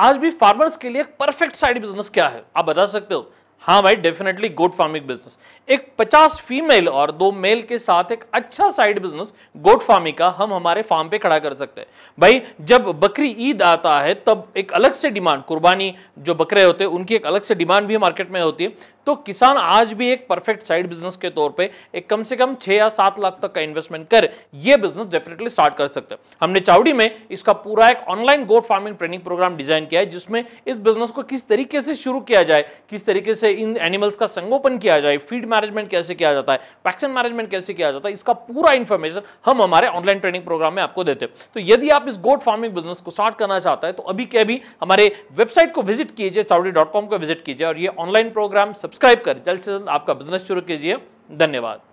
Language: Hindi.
आज भी फार्मर्स के लिए परफेक्ट साइड बिजनेस क्या है आप बता सकते हो हाँ भाई डेफिनेटली गोट फार्मिंग बिजनेस एक 50 फीमेल और दो मेल के साथ एक अच्छा साइड बिजनेस गोट फार्मिंग का हम हमारे फार्म पे खड़ा कर सकते हैं भाई जब बकरी ईद आता है तब एक अलग से डिमांड कुर्बानी जो बकरे होते हैं उनकी एक अलग से डिमांड भी मार्केट में होती है तो किसान आज भी एक परफेक्ट साइड बिजनेस के तौर पे एक कम से कम छह या सात लाख तक का इन्वेस्टमेंट कर ये बिजनेस डेफिनेटली स्टार्ट कर सकते हैं हमने चावड़ी में इसका पूरा एक online goat farming training programme design किया है जिसमें इस बिजनेस को किस तरीके से शुरू किया जाए किस तरीके से इन एनिमल्स का संगोपन किया जाए फीड मैनेजमेंट कैसे किया जाता है वैक्सीन मैनेजमेंट कैसे किया जाता है इसका पूरा इन्फॉर्मेशन हम हमारे ऑनलाइन ट्रेनिंग प्रोग्राम में आपको देते हैं तो यदि आप इस गोट फार्मिंग बिजनेस को स्टार्ट करना चाहता है तो अभी के अभी हमारे वेबसाइट को विजिट कीजिए चावड़ी को विजिट कीजिए और ये ऑनलाइन प्रोग्राम सब्सक्राइब करें जल्द से जल्द आपका बिजनेस शुरू कीजिए धन्यवाद